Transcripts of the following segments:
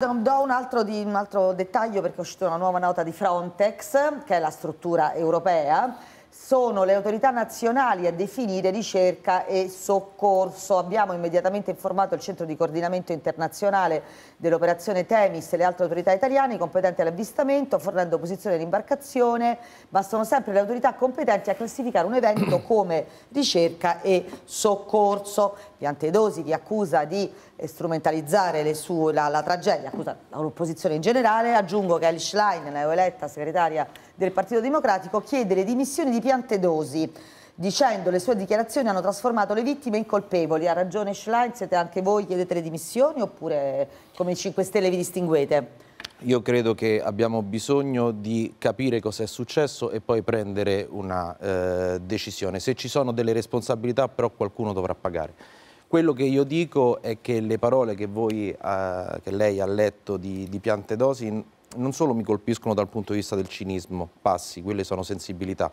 Do un altro, di, un altro, dettaglio perché è uscita una nuova nota di Frontex, che è la struttura europea, sono le autorità nazionali a definire ricerca e soccorso. Abbiamo immediatamente informato il Centro di Coordinamento Internazionale dell'operazione Temis e le altre autorità italiane competenti all'avvistamento, fornendo posizione dell'imbarcazione, ma sono sempre le autorità competenti a classificare un evento come ricerca e soccorso. Piantedosi che accusa di strumentalizzare sue, la, la, tragedia, accusa l'opposizione in generale, aggiungo che Alice Schlein, la neoeletta segretaria del Partito Democratico chiede le dimissioni di Piantedosi dicendo le sue dichiarazioni hanno trasformato le vittime in colpevoli. Ha ragione Schlein, siete anche voi, chiedete le dimissioni oppure come 5 Stelle vi distinguete? Io credo che abbiamo bisogno di capire cosa è successo e poi prendere una eh, decisione. Se ci sono delle responsabilità però qualcuno dovrà pagare. Quello che io dico è che le parole che, voi, eh, che lei ha letto di, di dosi non solo mi colpiscono dal punto di vista del cinismo, passi, quelle sono sensibilità.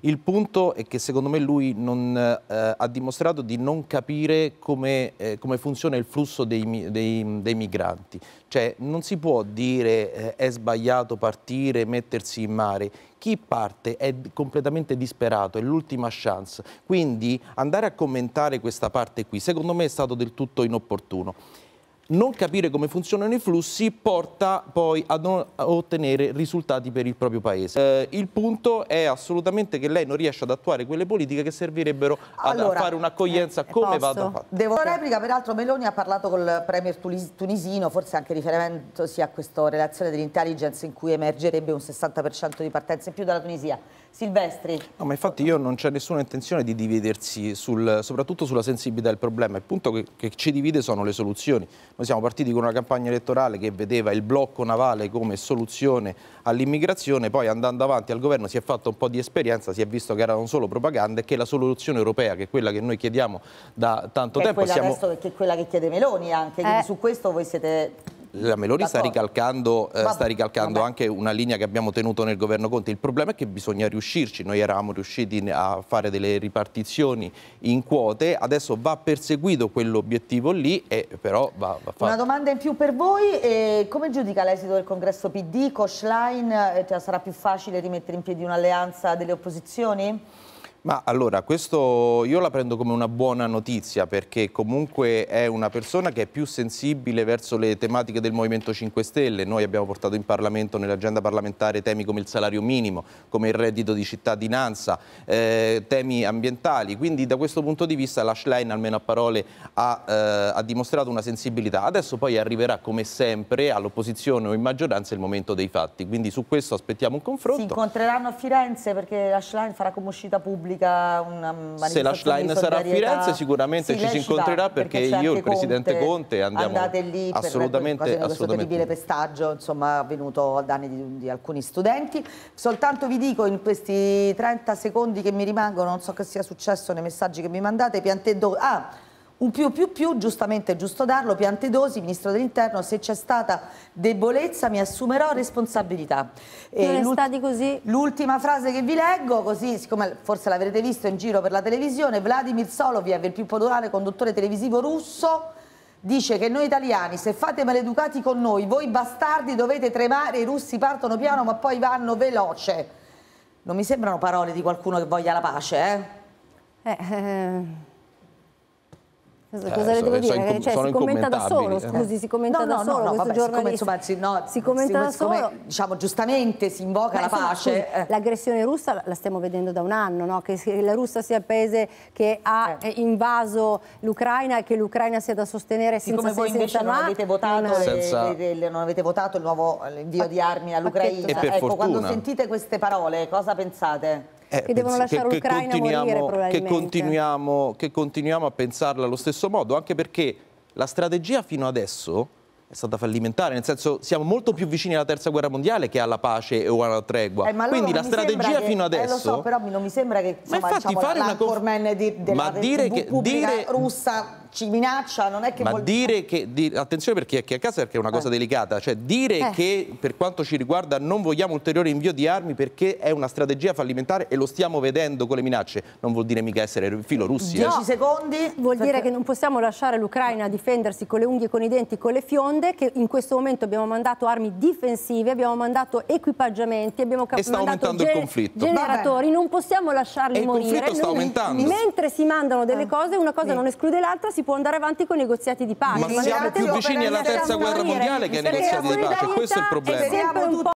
Il punto è che secondo me lui non, eh, ha dimostrato di non capire come, eh, come funziona il flusso dei, dei, dei, migranti. Cioè non si può dire eh, è sbagliato partire, mettersi in mare. Chi parte è completamente disperato, è l'ultima chance. Quindi andare a commentare questa parte qui secondo me è stato del tutto inopportuno non capire come funzionano i flussi porta poi a non ottenere risultati per il proprio paese. Eh, il punto è assolutamente che lei non riesce ad attuare quelle politiche che servirebbero allora, a fare un'accoglienza eh, come posso? vada Devo una replica, peraltro Meloni ha parlato col premier tunisino, forse anche riferendosi a questa relazione dell'intelligence in cui emergerebbe un 60% di partenza in più dalla Tunisia. Silvestri. No, ma infatti io non c'è nessuna intenzione di dividersi sul, soprattutto sulla sensibilità del problema. Il punto che, che ci divide sono le soluzioni. Noi siamo partiti con una campagna elettorale che vedeva il blocco navale come soluzione all'immigrazione, poi andando avanti al governo si è fatta un po' di esperienza, si è visto che erano solo propaganda e che la soluzione europea, che è quella che noi chiediamo da tanto che tempo... È siamo... che è quella che chiede Meloni anche, eh. quindi su questo voi siete la Meloni sta ricalcando, eh, sta ricalcando anche una linea che abbiamo tenuto nel governo Conte. Il problema è che bisogna riuscirci. Noi eravamo riusciti a fare delle ripartizioni in quote, adesso va perseguito quell'obiettivo lì e però va, va fatto. Una domanda in più per voi, eh, come giudica l'esito del congresso PD? Koschlein, eh, cioè sarà più facile rimettere in piedi un'alleanza delle opposizioni? Ma allora, questo io la prendo come una buona notizia perché comunque è una persona che è più sensibile verso le tematiche del Movimento 5 Stelle. Noi abbiamo portato in Parlamento, nell'agenda parlamentare, temi come il salario minimo, come il reddito di cittadinanza, eh, temi ambientali. Quindi da questo punto di vista la Schlein, almeno a parole, ha, eh, ha dimostrato una sensibilità. Adesso poi arriverà, come sempre, all'opposizione o in maggioranza il momento dei fatti. Quindi su questo aspettiamo un confronto. Si incontreranno a Firenze perché la Schlein farà come uscita pubblica pubblica una manifestazione Se la Schlein sarà a Firenze sicuramente sì, ci si incontrerà perché, perché io, il Presidente Conte, Conte andiamo andate lì assolutamente, per questo terribile pestaggio insomma, avvenuto a danni di, di, alcuni studenti. Soltanto vi dico in questi 30 secondi che mi rimangono, non so che sia successo nei messaggi che mi mandate, Piantedo... Ah, un più più più, giustamente è giusto darlo, Piantedosi, Ministro dell'Interno, se c'è stata debolezza mi assumerò responsabilità. Non eh, così? L'ultima frase che vi leggo, così siccome forse l'avrete visto in giro per la televisione, Vladimir Soloviev, il più popolare conduttore televisivo russo, dice che noi italiani se fate maleducati con noi, voi bastardi dovete tremare, i russi partono piano ma poi vanno veloce. Non mi sembrano parole di qualcuno che voglia la pace, eh? Eh... eh. Cosa eh, le devo dire? cioè, si commenta da solo, scusi, eh. si commenta no, da no, solo. No, questo vabbè, siccome, insomma, si, no, si commenta siccome, da solo. Diciamo, giustamente si invoca eh, la pace. Eh. L'aggressione russa la stiamo vedendo da un anno, no? che la Russia sia il paese che ha eh. invaso l'Ucraina e che l'Ucraina sia da sostenere siccome senza voi senza non, ma, avete votato, senza... le, le, non avete votato il nuovo invio di armi all'Ucraina. Ecco, fortuna. quando sentite queste parole, cosa pensate? eh, che devono lasciare che, l'Ucraina che morire probabilmente. Che continuiamo, che continuiamo a pensarla allo stesso modo, anche perché la strategia fino adesso è stata fallimentare, nel senso siamo molto più vicini alla terza guerra mondiale che alla pace o alla tregua. Eh, Quindi la strategia che, fino adesso... Eh, lo so, però non mi sembra che insomma, ma infatti, diciamo, fare una conf... di, della ma dire che, dire... russa ci minaccia, non è che... Ma vuol... dire che... Di... attenzione per chi è, chi è a casa perché è una cosa eh. delicata, cioè dire eh. che per quanto ci riguarda non vogliamo ulteriore invio di armi perché è una strategia fallimentare e lo stiamo vedendo con le minacce, non vuol dire mica essere filorussi. 10 eh. no. secondi. Vuol dire che non possiamo lasciare l'Ucraina difendersi con le unghie, con i denti, con le fionde, che in questo momento abbiamo mandato armi difensive, abbiamo mandato equipaggiamenti, abbiamo e sta aumentando il conflitto. generatori, non possiamo lasciarli e morire. Il conflitto sta non... aumentando. Mentre si mandano delle eh. cose, una cosa sì. non esclude l'altra, si può andare avanti con i negoziati di pace. Ma, siamo più vicini alla terza guerra mondiale che ai negoziati di pace, questo è il problema.